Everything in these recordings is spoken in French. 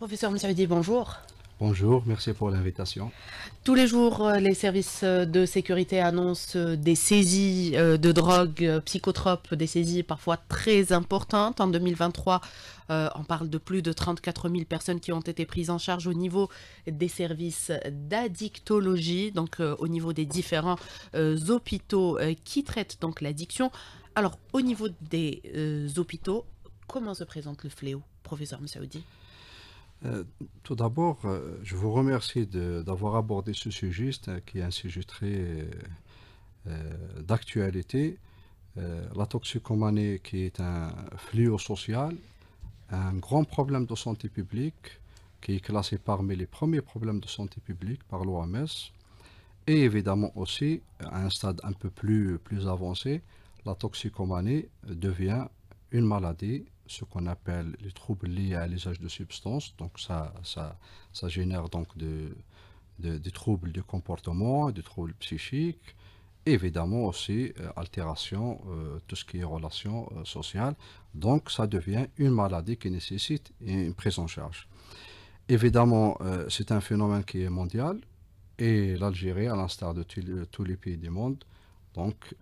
Professeur Moussaoudi, bonjour. Bonjour, merci pour l'invitation. Tous les jours, euh, les services euh, de sécurité annoncent euh, des saisies de drogues psychotropes, des saisies parfois très importantes. En 2023, on parle de plus de 34 000 personnes qui ont été prises en charge au niveau des services d'addictologie, donc au niveau des différents hôpitaux qui traitent donc l'addiction. Alors, au niveau des hôpitaux, comment se présente le fléau, professeur Moussaoudi euh, tout d'abord, euh, je vous remercie d'avoir abordé ce sujet, qui est un sujet très euh, d'actualité. la toxicomanie, qui est un fléau social, un grand problème de santé publique, qui est classé parmi les premiers problèmes de santé publique par l'OMS, et évidemment aussi, à un stade un peu plus, plus avancé, la toxicomanie devient une maladie ce qu'on appelle les troubles liés à l'usage de substances. Donc ça, ça, génère donc des troubles de comportement, des troubles psychiques, évidemment aussi euh, altération, euh, tout ce qui est relation euh, sociale. Donc ça devient une maladie qui nécessite une prise en charge. Évidemment, c'est un phénomène qui est mondial et l'Algérie, à l'instar de tous les pays du monde, donc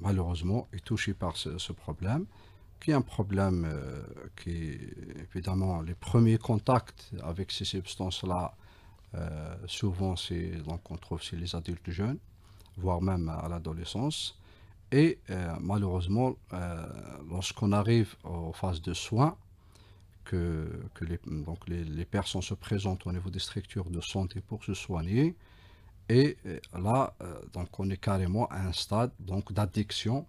malheureusement est touchée par ce problème un problème euh, qui, évidemment, les premiers contacts avec ces substances-là, euh, souvent souvent, donc, on trouve chez les adultes jeunes, voire même à l'adolescence. Et euh, malheureusement, lorsqu'on arrive aux phases de soins, que, les, donc les, personnes se présentent au niveau des structures de santé pour se soigner, et là, donc on est carrément à un stade d'addiction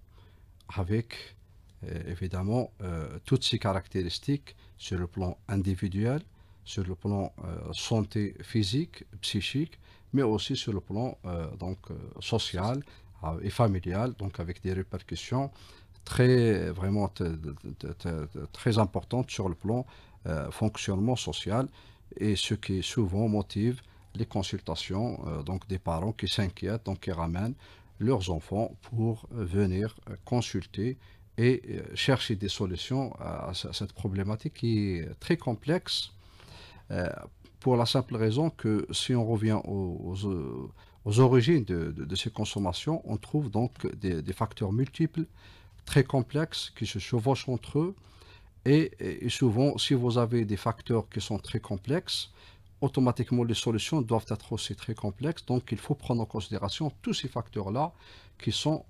avec euh, évidemment euh, toutes ces caractéristiques sur le plan individuel, sur le plan euh, santé physique, psychique, mais aussi sur le plan donc, social et familial, donc avec des répercussions très vraiment très importantes sur le plan fonctionnement social et ce qui souvent motive les consultations donc des parents qui s'inquiètent donc qui ramènent leurs enfants pour venir consulter et euh, chercher des solutions à, cette problématique qui est très complexe euh, pour la simple raison que si on revient aux, euh, aux, origines de, ces consommations, on trouve donc des, facteurs multiples, très complexes, qui se chevauchent entre eux. et, souvent, si vous avez des facteurs qui sont très complexes, automatiquement les solutions doivent être aussi très complexes. Donc il faut prendre en considération tous ces facteurs-là qui, euh,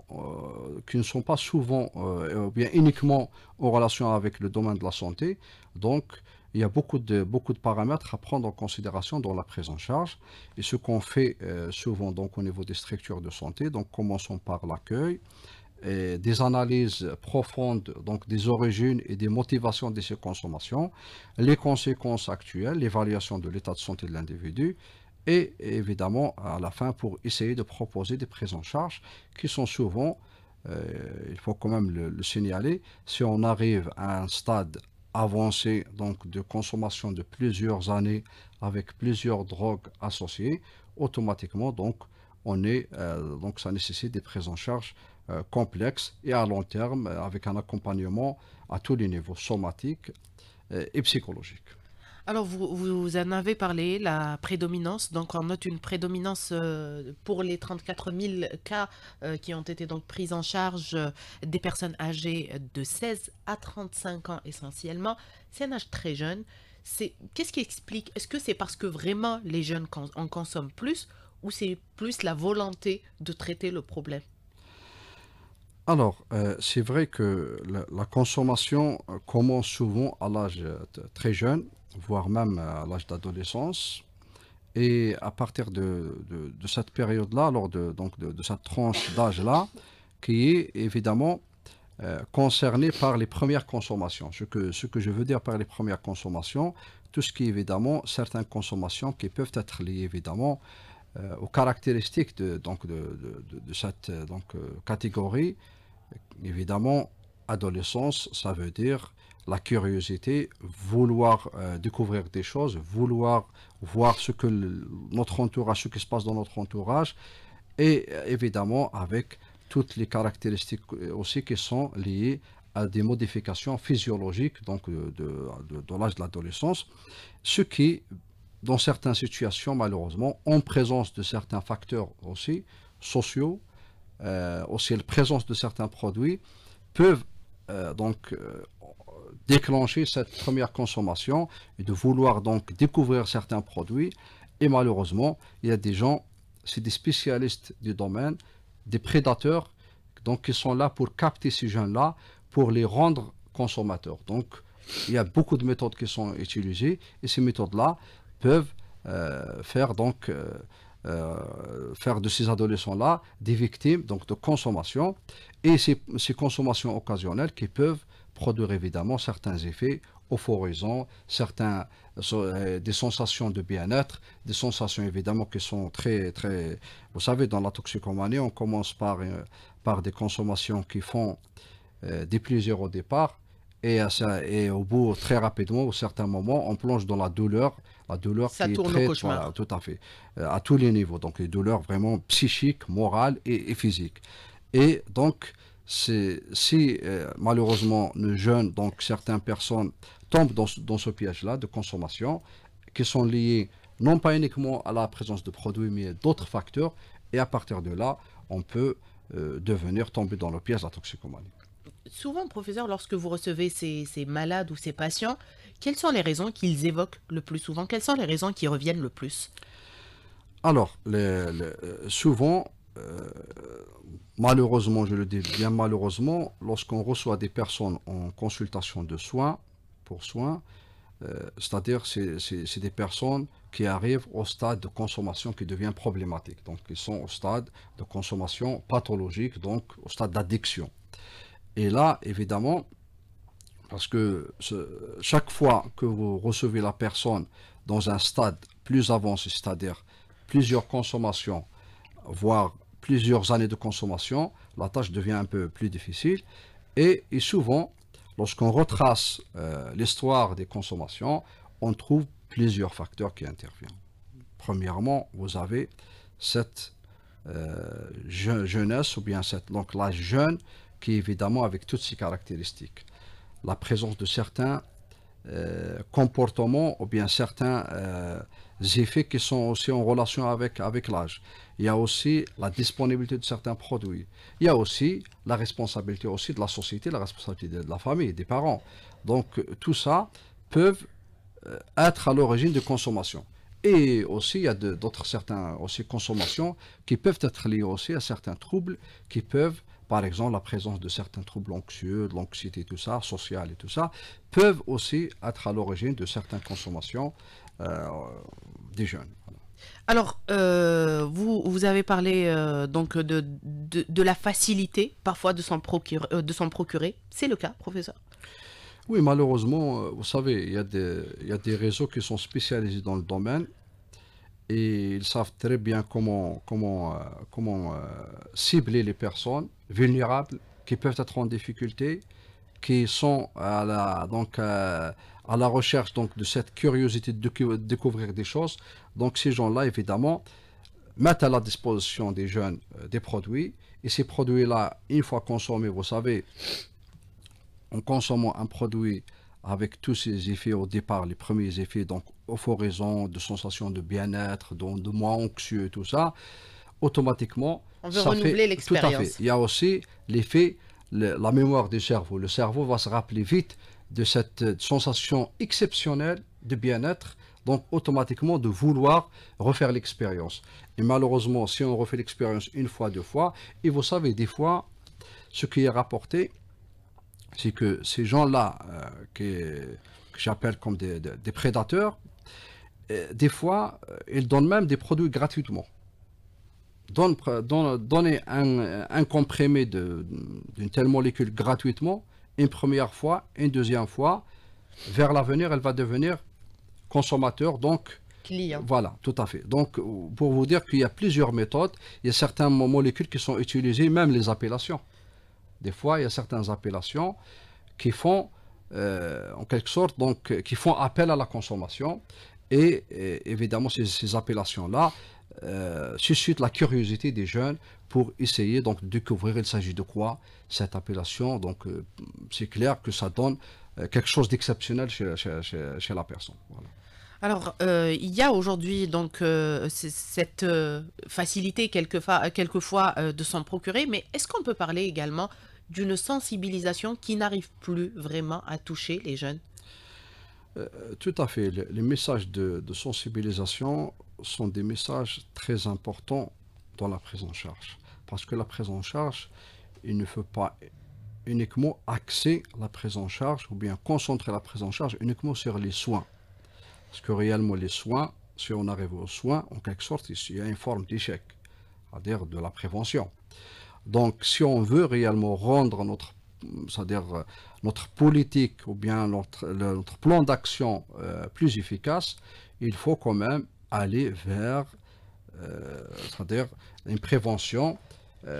qui ne sont pas souvent, euh, ou bien uniquement en relation avec le domaine de la santé. Donc il y a beaucoup de, beaucoup de paramètres à prendre en considération dans la prise en charge. Et ce qu'on fait euh, souvent donc, au niveau des structures de santé, donc commençons par l'accueil, des analyses profondes donc des origines et des motivations de ces consommations, les conséquences actuelles, l'évaluation de l'état de santé de l'individu et évidemment à la fin pour essayer de proposer des prises en charge qui sont souvent, euh, il faut quand même le, signaler, si on arrive à un stade avancé donc de consommation de plusieurs années avec plusieurs drogues associées, automatiquement donc on est euh, donc ça nécessite des prises en charge euh, complexe et à long terme euh, avec un accompagnement à tous les niveaux, somatiques et psychologiques Alors, vous, en avez parlé, la prédominance. Donc, on note une prédominance euh, pour les 34 000 cas qui ont été donc pris en charge des personnes âgées de 16 à 35 ans essentiellement. C'est un âge très jeune. Qu'est-ce qui explique Est-ce que c'est parce que vraiment les jeunes en consomment plus ou c'est plus la volonté de traiter le problème alors, euh, c'est vrai que la, consommation euh, commence souvent à l'âge euh, très jeune, voire même à l'âge d'adolescence. Et à partir de, de, cette période-là, lors de, donc de, cette tranche d'âge-là, qui est évidemment concernée par les premières consommations. Ce que, ce que je veux dire par les premières consommations, tout ce qui est évidemment certaines consommations qui peuvent être liées évidemment euh, aux caractéristiques de, donc de, de, cette euh, donc, euh, catégorie. Évidemment, adolescence, ça veut dire la curiosité, vouloir découvrir des choses, vouloir voir ce que notre entourage, ce qui se passe dans notre entourage, et évidemment avec toutes les caractéristiques aussi qui sont liées à des modifications physiologiques donc de, de, de, de l'âge de l'adolescence, ce qui dans certaines situations, malheureusement, en présence de certains facteurs aussi, sociaux, euh, aussi la présence de certains produits, peuvent euh, donc euh, déclencher cette première consommation et de vouloir donc découvrir certains produits. Et malheureusement, il y a des gens, c'est des spécialistes du domaine, des prédateurs, donc qui sont là pour capter ces gens là pour les rendre consommateurs. Donc, il y a beaucoup de méthodes qui sont utilisées et ces méthodes-là peuvent euh, faire donc euh, euh, faire de ces adolescents-là des victimes donc de consommation et ces, consommations occasionnelles qui peuvent produire évidemment certains effets euphorisants, certains, des sensations de bien-être, des sensations évidemment qui sont très, très... Vous savez, dans la toxicomanie, on commence par, par des consommations qui font des plaisirs au départ, et, et, au bout, très rapidement, au certain moment, on plonge dans la douleur la bah, douleur qui tourne est très, au cauchemar. tout à fait, euh, à tous les niveaux. Donc les douleurs vraiment psychiques, morales et, physiques. Et donc, si euh, malheureusement nos jeunes, donc certaines personnes tombent dans, ce piège-là de consommation, qui sont liés non pas uniquement à la présence de produits, mais d'autres facteurs, et à partir de là, on peut euh, devenir tombé dans le piège de la toxicomanie souvent, professeur, lorsque vous recevez ces, malades ou ces patients, quelles sont les raisons qu'ils évoquent le plus souvent Quelles sont les raisons qui reviennent le plus Alors, euh, souvent, euh, malheureusement, je le dis bien malheureusement, lorsqu'on reçoit des personnes en consultation de soins, pour soins, euh, c'est-à-dire c'est des personnes qui arrivent au stade de consommation qui devient problématique. Donc, ils sont au stade de consommation pathologique, donc au stade d'addiction. Et là, évidemment, parce que chaque fois que vous recevez la personne dans un stade plus avancé, c'est-à-dire plusieurs consommations, voire plusieurs années de consommation, la tâche devient un peu plus difficile. Et, souvent, lorsqu'on retrace euh, l'histoire des consommations, on trouve plusieurs facteurs qui interviennent. Premièrement, vous avez cette euh, jeunesse ou bien cette donc la jeune qui évidemment avec toutes ces caractéristiques. La présence de certains euh, comportements ou bien certains euh, effets qui sont aussi en relation avec, avec l'âge. Il y a aussi la disponibilité de certains produits. Il y a aussi la responsabilité aussi de la société, la responsabilité de la famille, des parents. Donc tout ça peuvent euh, être à l'origine de consommation. Et aussi, il y a d'autres certains aussi consommations qui peuvent être liées aussi à certains troubles qui peuvent par exemple la présence de certains troubles anxieux, de l'anxiété, tout ça, social et tout ça, peuvent aussi être à l'origine de certaines consommations euh, des jeunes. Alors, euh, vous, vous, avez parlé euh, donc de, de, la facilité parfois de s'en procurer. procurer. C'est le cas, professeur Oui, malheureusement, vous savez, il y, des, il y a des réseaux qui sont spécialisés dans le domaine et ils savent très bien comment, comment, euh, comment euh, cibler les personnes vulnérables qui peuvent être en difficulté, qui sont à la, donc, euh, la recherche donc, de cette curiosité de découvrir des choses. Donc ces gens-là, évidemment, mettent à la disposition des jeunes des produits. Et ces produits-là, une fois consommés, vous savez, en consommant un produit avec tous ces effets au départ, les premiers effets, donc foraison, de sensations de bien-être, donc de, moins anxieux, tout ça, automatiquement, on veut renouveler l'expérience. Tout à fait. Il y a aussi l'effet, la mémoire du cerveau. Le cerveau va se rappeler vite de cette euh, sensation exceptionnelle de bien-être, donc automatiquement de vouloir refaire l'expérience. Et malheureusement, si on refait l'expérience une fois, deux fois, et vous savez, des fois, ce qui est rapporté, c'est que ces gens-là, euh, que, j'appelle comme des, prédateurs, euh, des fois, euh, ils donnent même des produits gratuitement. donner un, un comprimé d'une telle molécule gratuitement, une première fois, une deuxième fois, vers l'avenir, elle va devenir consommateur, donc client. Voilà, tout à fait. Donc, pour vous dire qu'il y a plusieurs méthodes, il y a certaines molécules qui sont utilisées, même les appellations. Des fois, il y a certaines appellations qui font, euh, en quelque sorte, donc, qui font appel à la consommation. Et, évidemment, ces, appellations-là euh, suscitent la curiosité des jeunes pour essayer donc de découvrir il s'agit de quoi cette appellation. Donc, euh, c'est clair que ça donne quelque chose d'exceptionnel chez, la personne. Alors, il y a aujourd'hui donc cette facilité quelquefois de s'en procurer, mais est-ce qu'on peut parler également d'une sensibilisation qui n'arrive plus vraiment à toucher les jeunes euh, Tout à fait. Les messages de, de, sensibilisation sont des messages très importants dans la prise en charge. Parce que la prise en charge, il ne faut pas uniquement axer la prise en charge ou bien concentrer la prise en charge uniquement sur les soins. Parce que réellement, les soins, si on arrive aux soins, en quelque sorte, il y a une forme d'échec, c'est-à-dire de la prévention. Donc, si on veut réellement rendre notre, euh, politique ou bien notre, plan d'action euh, plus efficace, il faut quand même aller vers, euh, une prévention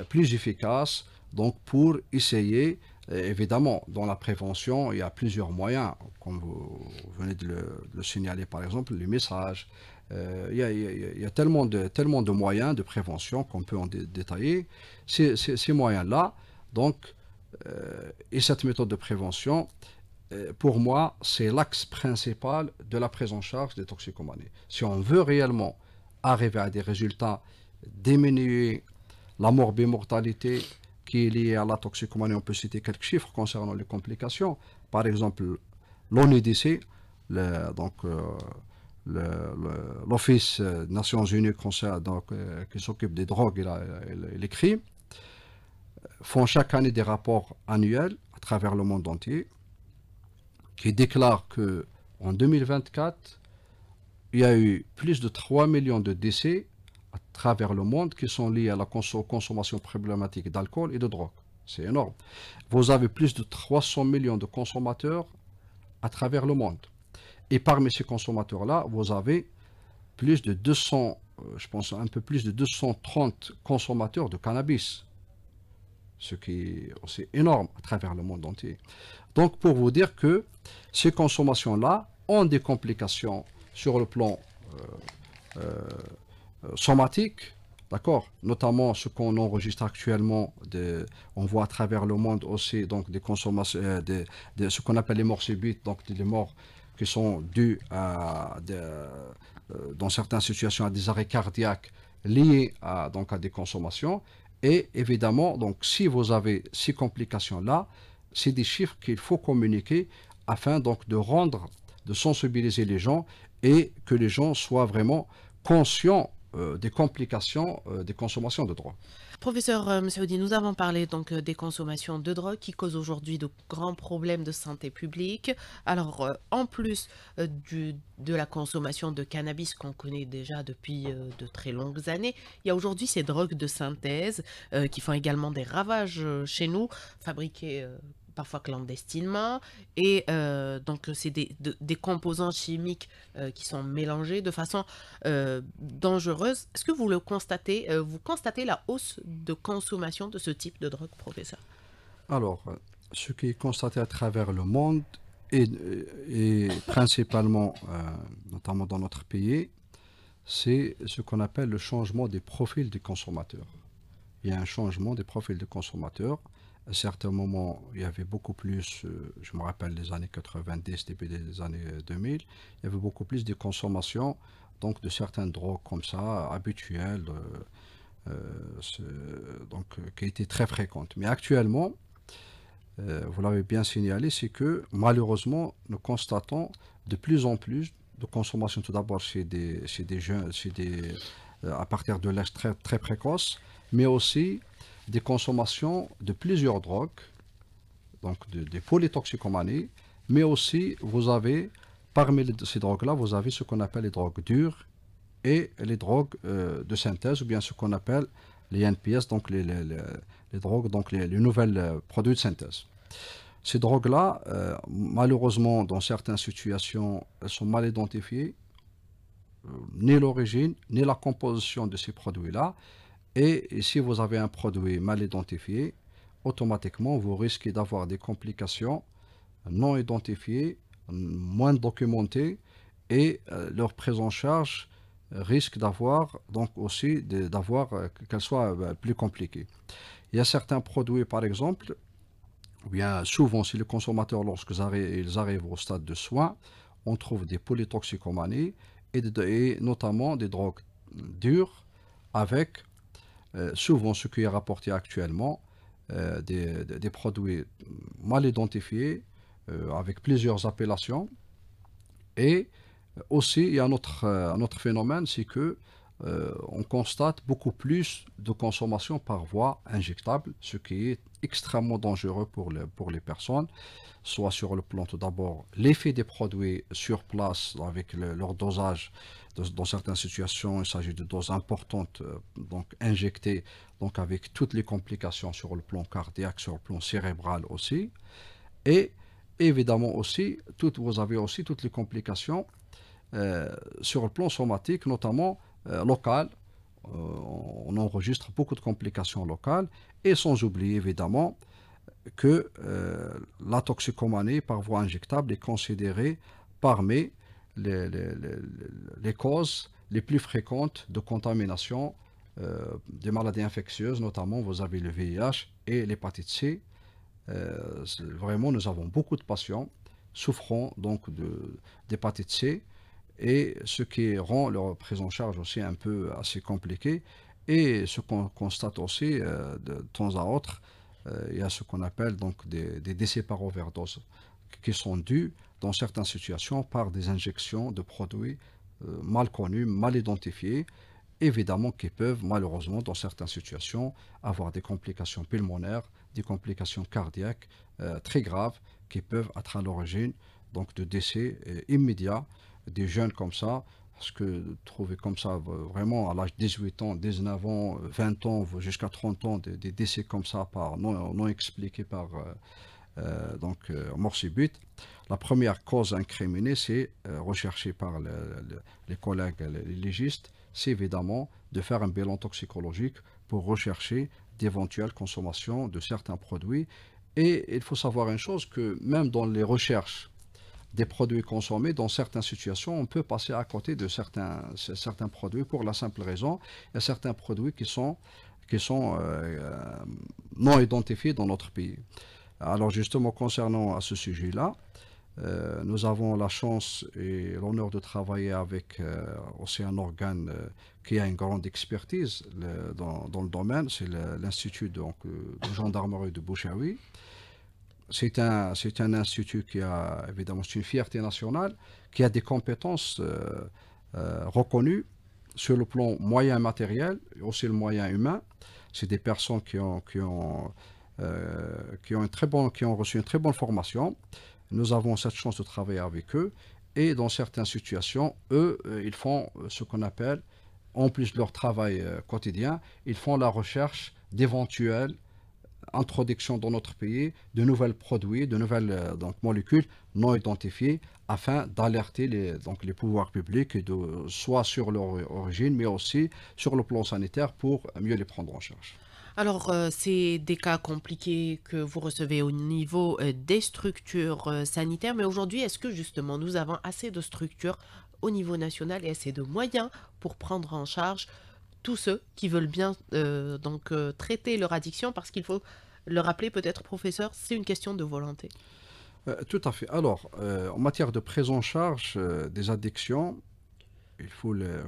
plus efficace. Donc, pour essayer Évidemment, dans la prévention, il y a plusieurs moyens, comme vous venez de le signaler par exemple, les messages, il y a, tellement de, tellement de moyens de prévention qu'on peut en détailler. Ces, moyens-là, donc, euh, et cette méthode de prévention, euh, pour moi, c'est l'axe principal de la prise en charge des toxicomanies. Si on veut réellement arriver à des résultats, diminuer la morbimortalité qui est liée à la toxicomanie, on peut citer quelques chiffres concernant les complications. Par exemple, l'ONEDC, donc euh, l'Office des euh, Nations Unies donc, euh, qui s'occupe des drogues et, les crimes font chaque année des rapports annuels à travers le monde entier qui déclarent que en 2024, il y a eu plus de 3 millions de décès à travers le monde qui sont liés à la consommation problématique d'alcool et de drogue. C'est énorme. Vous avez plus de 300 millions de consommateurs à travers le monde. Et parmi ces consommateurs-là, vous avez plus de 200, euh, je pense un peu plus de 230 consommateurs de cannabis. Ce qui est aussi énorme à travers le monde entier. Donc pour vous dire que ces consommations-là ont des complications sur le plan euh, euh, somatique, D'accord Notamment ce qu'on enregistre actuellement, on voit à travers le monde aussi donc des consommations, ce qu'on appelle les morts subites, donc des morts qui sont dus euh, dans certaines situations à des arrêts cardiaques liés à, donc à des consommations. Et évidemment, donc, si vous avez ces complications-là, c'est des chiffres qu'il faut communiquer afin donc de rendre, de sensibiliser les gens et que les gens soient vraiment conscients euh, des complications euh, des consommations de droits. Professeur euh, M. nous avons parlé donc euh, des consommations de drogues qui causent aujourd'hui de grands problèmes de santé publique. Alors, euh, en plus de la consommation de cannabis qu'on connaît déjà depuis de très longues années, il y a aujourd'hui ces drogues de synthèse qui font également des ravages chez nous, fabriquées parfois clandestinement. Et euh, donc, c'est des, des, composants chimiques euh, qui sont mélangés de façon euh, dangereuse. Est-ce que vous le constatez Vous constatez la hausse de consommation de ce type de drogue, professeur Alors, ce qui est constaté à travers le monde, et, et principalement, notamment dans notre pays, c'est ce qu'on appelle le changement des profils des consommateurs. Il y a un changement des profils des consommateurs à certains moments, il y avait beaucoup plus, euh, je me rappelle les années 90, début des années 2000, il y avait beaucoup plus de consommation donc de certaines drogues comme ça, habituelles, euh, euh, donc, qui étaient très fréquentes. Mais actuellement, vous l'avez bien signalé, c'est que malheureusement, nous constatons de plus en plus de consommation tout d'abord chez des, chez jeunes, chez des, à partir de l'âge très, très précoce, mais aussi des consommations de plusieurs drogues, donc des polytoxicomanies, mais aussi vous avez, parmi ces drogues-là, vous avez ce qu'on appelle les drogues dures et les drogues euh, de synthèse, ou bien ce qu'on appelle les NPS, donc les, drogues, donc les, nouvelles euh, produits de synthèse. Ces drogues-là, euh, malheureusement, dans certaines situations, elles sont mal identifiées, ni l'origine, ni la composition de ces produits-là, et si vous avez un produit mal identifié, automatiquement vous risquez d'avoir des complications non identifiées, moins documentées et euh, leur prise en charge risque d'avoir donc aussi d'avoir euh, qu'elle soit euh, plus compliquée. Il y a certains produits par exemple, bien souvent si le consommateur lorsqu'ils arrivent, arrivent au stade de soins, on trouve des polytoxicomanies et notamment des drogues dures avec euh, souvent ce qui est rapporté actuellement, euh, des, produits mal identifiés, euh, avec plusieurs appellations. Et aussi, il y a un autre, autre phénomène, c'est que on constate beaucoup plus de consommation par voie injectable, ce qui est extrêmement dangereux pour, pour les personnes, soit sur le plan tout d'abord l'effet des produits sur place avec leur dosage dans, certaines situations, il s'agit de doses importantes, euh, donc injectées, donc avec toutes les complications sur le plan cardiaque, sur le plan cérébral aussi. Et évidemment aussi, vous avez aussi toutes les complications euh, sur le plan somatique, notamment euh, local. on enregistre beaucoup de complications locales. Et sans oublier évidemment que la toxicomanie par voie injectable est considérée parmi les, les, causes les plus fréquentes de contamination euh, des maladies infectieuses, notamment vous avez le VIH et l'hépatite C. Euh, vraiment, nous avons beaucoup de patients souffrant donc d'hépatite C et ce qui rend leur prise en charge aussi un peu assez compliquée. Et ce qu'on constate aussi euh, de, temps à autre, il y a ce qu'on appelle donc des, des décès par overdose qui sont dus dans certaines situations par des injections de produits euh, mal connus, mal identifiés, évidemment qui peuvent malheureusement dans certaines situations avoir des complications pulmonaires, des complications cardiaques euh, très graves qui peuvent être à l'origine donc de décès euh, immédiats des jeunes comme ça parce que trouver comme ça vraiment à l'âge de 18 ans, 19 ans, 20 ans, jusqu'à 30 ans, des, décès comme ça par non, non expliqués par euh, donc en euh, et but. La première cause incriminée, c'est euh, recherchée par les collègues les légistes, c'est évidemment de faire un bilan toxicologique pour rechercher d'éventuelles consommations de certains produits. Et il faut savoir une chose, que même dans les recherches des produits consommés, dans certaines situations, on peut passer à côté de certains, certains produits pour la simple raison, il y a certains produits qui sont, qui sont non identifiés dans notre pays. Alors justement, concernant à ce sujet-là, euh, nous avons la chance et l'honneur de travailler avec euh, aussi un organe euh, qui a une grande expertise dans, le domaine, c'est l'Institut de, gendarmerie de Bouchaoui. C'est un, un institut qui a, évidemment, une fierté nationale, qui a des compétences reconnues sur le plan moyen matériel aussi le moyen humain. C'est des personnes qui ont, qui ont euh, qui, ont un très bon, qui ont reçu une très bonne formation. Nous avons cette chance de travailler avec eux. Et dans certaines situations, eux, euh, ils font euh, ce qu'on appelle, en plus de leur travail quotidien, ils font la recherche d'éventuelles introductions dans notre pays de nouvelles produits, de nouvelles donc, molécules non identifiées afin d'alerter les, donc, les pouvoirs publics, soit sur leur origine, mais aussi sur le plan sanitaire pour mieux les prendre en charge. Alors, euh, c'est des cas compliqués que vous recevez au niveau euh, des structures euh, sanitaires, mais aujourd'hui, est-ce que justement nous avons assez de structures au niveau national et assez de moyens pour prendre en charge tous ceux qui veulent bien donc traiter leur addiction Parce qu'il faut le rappeler peut-être, professeur, c'est une question de volonté. tout à fait. Alors, en matière de prise en charge des addictions, il faut, le,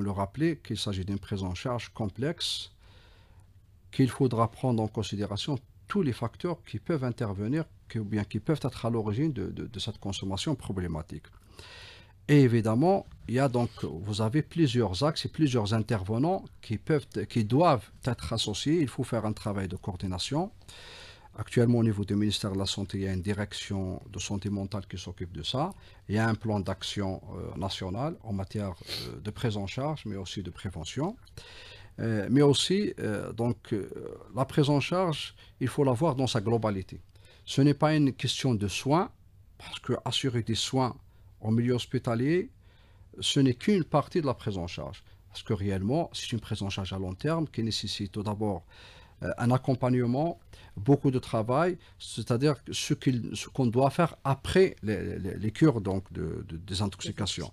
le rappeler, qu'il s'agit d'une prise en charge complexe qu'il faudra prendre en considération tous les facteurs qui peuvent intervenir, ou bien qui peuvent être à l'origine de, cette consommation problématique. Et évidemment, il y a donc, vous avez plusieurs axes et plusieurs intervenants qui, peuvent, qui doivent être associés. Il faut faire un travail de coordination. Actuellement, au niveau du ministère de la Santé, il y a une direction de santé mentale qui s'occupe de ça. Il y a un plan d'action euh, national en matière euh, de prise en charge, mais aussi de prévention. Euh, mais aussi, euh, donc, euh, la prise en charge, il faut la voir dans sa globalité. Ce n'est pas une question de soins, parce que assurer des soins en milieu hospitalier, ce n'est qu'une partie de la prise en charge. Parce que réellement, c'est une prise en charge à long terme qui nécessite tout d'abord un accompagnement, beaucoup de travail, c'est-à-dire ce qu'on doit faire après les, les, cures donc, de, de, des intoxications.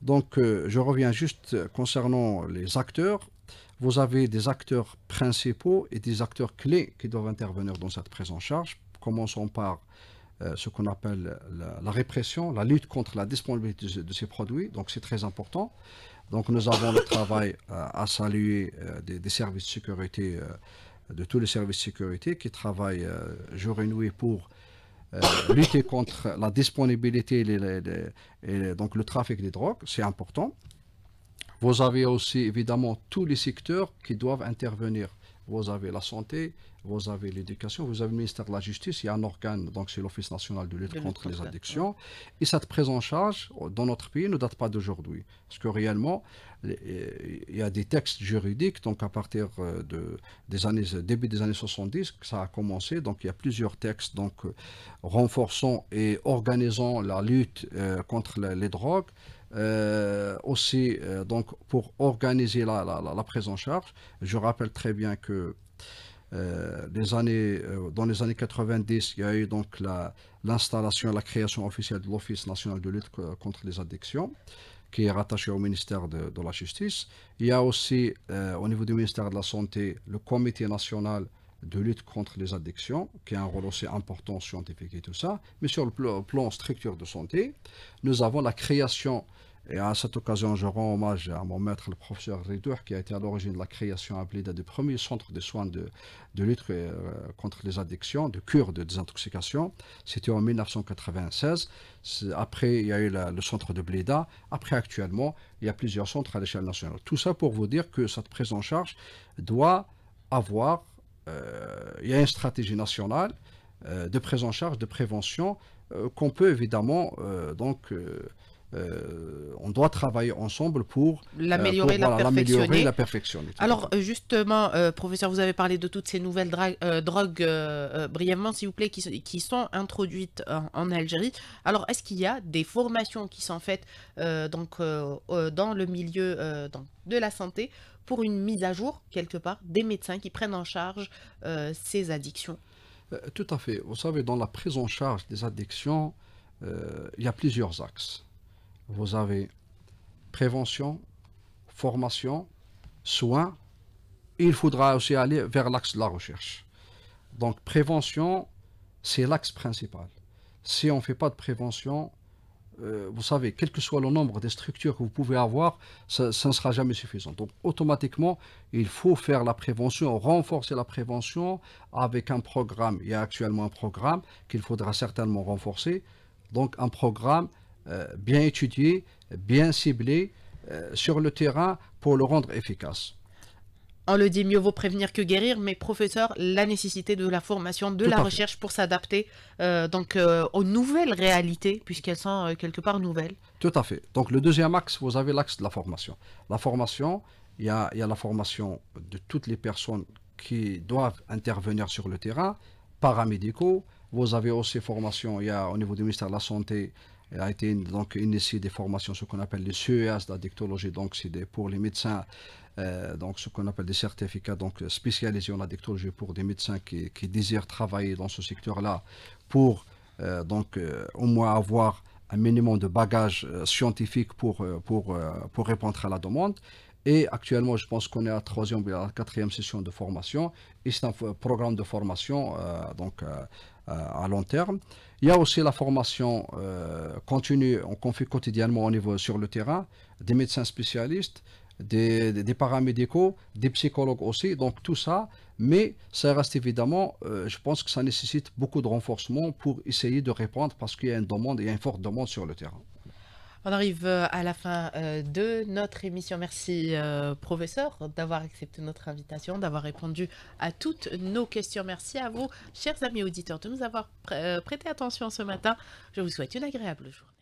Donc, je reviens juste concernant les acteurs vous avez des acteurs principaux et des acteurs clés qui doivent intervenir dans cette prise en charge. Commençons par euh, ce qu'on appelle la, répression, la lutte contre la disponibilité de, ces produits, donc c'est très important. Donc nous avons le travail euh, à saluer euh, des, services de sécurité, de tous les services de sécurité qui travaillent jour et nuit pour lutter contre la disponibilité et, et donc le trafic des drogues, c'est important. Vous avez aussi évidemment tous les secteurs qui doivent intervenir. Vous avez la santé, vous avez l'éducation, vous avez le ministère de la Justice, il y a un organe, donc c'est l'Office national de lutte contre les addictions. Et cette prise en charge euh, dans notre pays ne date pas d'aujourd'hui. Parce que réellement, euh, il y a des textes juridiques, donc à partir euh, de, des années, début des années 70, ça a commencé. Donc il y a plusieurs textes donc, renforçant et organisant la lutte contre les drogues. Euh, aussi euh, donc pour organiser la, la, la, prise en charge. Je rappelle très bien que euh, les années, dans les années 90, il y a eu donc l'installation, la, création officielle de l'Office national de lutte contre les addictions, qui est rattaché au ministère de, de la Justice. Il y a aussi, au niveau du ministère de la Santé, le Comité national de lutte contre les addictions, qui a un rôle aussi important scientifique et tout ça. Mais sur le plan structure de santé, nous avons la création et à cette occasion, je rends hommage à mon maître, le professeur Ridouh, qui a été à l'origine de la création à Blida du premier centre de soins de, lutte euh, contre les addictions, de cure de désintoxication. C'était en 1996. Après, il y a eu le centre de Bléda. Après, actuellement, il y a plusieurs centres à l'échelle nationale. Tout ça pour vous dire que cette prise en charge doit avoir... Euh, il y a une stratégie nationale euh, de prise en charge, de prévention, qu'on peut évidemment donc euh, on doit travailler ensemble pour euh, l'améliorer, la, perfectionner. Alors euh, justement, professeur, vous avez parlé de toutes ces nouvelles drogues, brièvement s'il vous plaît, qui, sont introduites en, Algérie. Alors est-ce qu'il y a des formations qui sont faites donc, dans le milieu de la santé pour une mise à jour, quelque part, des médecins qui prennent en charge ces addictions Tout à fait. Vous savez, dans la prise en charge des addictions, il y a plusieurs axes vous avez prévention, formation, soins. Il faudra aussi aller vers l'axe de la recherche. Donc prévention, c'est l'axe principal. Si on ne fait pas de prévention, euh, vous savez, quel que soit le nombre de structures que vous pouvez avoir, ça, ne sera jamais suffisant. Donc automatiquement, il faut faire la prévention, renforcer la prévention avec un programme. Il y a actuellement un programme qu'il faudra certainement renforcer. Donc un programme euh, bien étudié, bien ciblé euh, sur le terrain pour le rendre efficace. On le dit, mieux vaut prévenir que guérir, mais professeur, la nécessité de la formation, de la recherche pour s'adapter euh, donc aux nouvelles réalités, puisqu'elles sont quelque part nouvelles. Tout à fait. Donc le deuxième axe, vous avez l'axe de la formation. La formation, il y a, y a, la formation de toutes les personnes qui doivent intervenir sur le terrain, paramédicaux. Vous avez aussi formation, il y a au niveau du ministère de la Santé, a été donc initié des formations, ce qu'on appelle les e CES, d'addictologie donc c'est pour les médecins, euh, donc ce qu'on appelle des certificats donc spécialisés en addictologie pour des médecins qui, désirent travailler dans ce secteur-là pour euh, donc euh, au moins avoir un minimum de bagages scientifiques pour, pour, pour répondre à la demande. Et actuellement, je pense qu'on est à la troisième ou à la quatrième session de formation. Et c'est un programme de formation donc, euh, à long terme. Il y a aussi la formation euh, continue, on confie quotidiennement au niveau sur le terrain, des médecins spécialistes, des, paramédicaux, des psychologues aussi, donc tout ça. Mais ça reste évidemment, euh, je pense que ça nécessite beaucoup de renforcement pour essayer de répondre parce qu'il y a une demande, il y a une forte demande sur le terrain. On arrive euh, à la fin euh, de notre émission. Merci, euh, professeur, d'avoir accepté notre invitation, d'avoir répondu à toutes nos questions. Merci à vous, chers amis auditeurs, de nous avoir prêté attention ce matin. Je vous souhaite une agréable journée.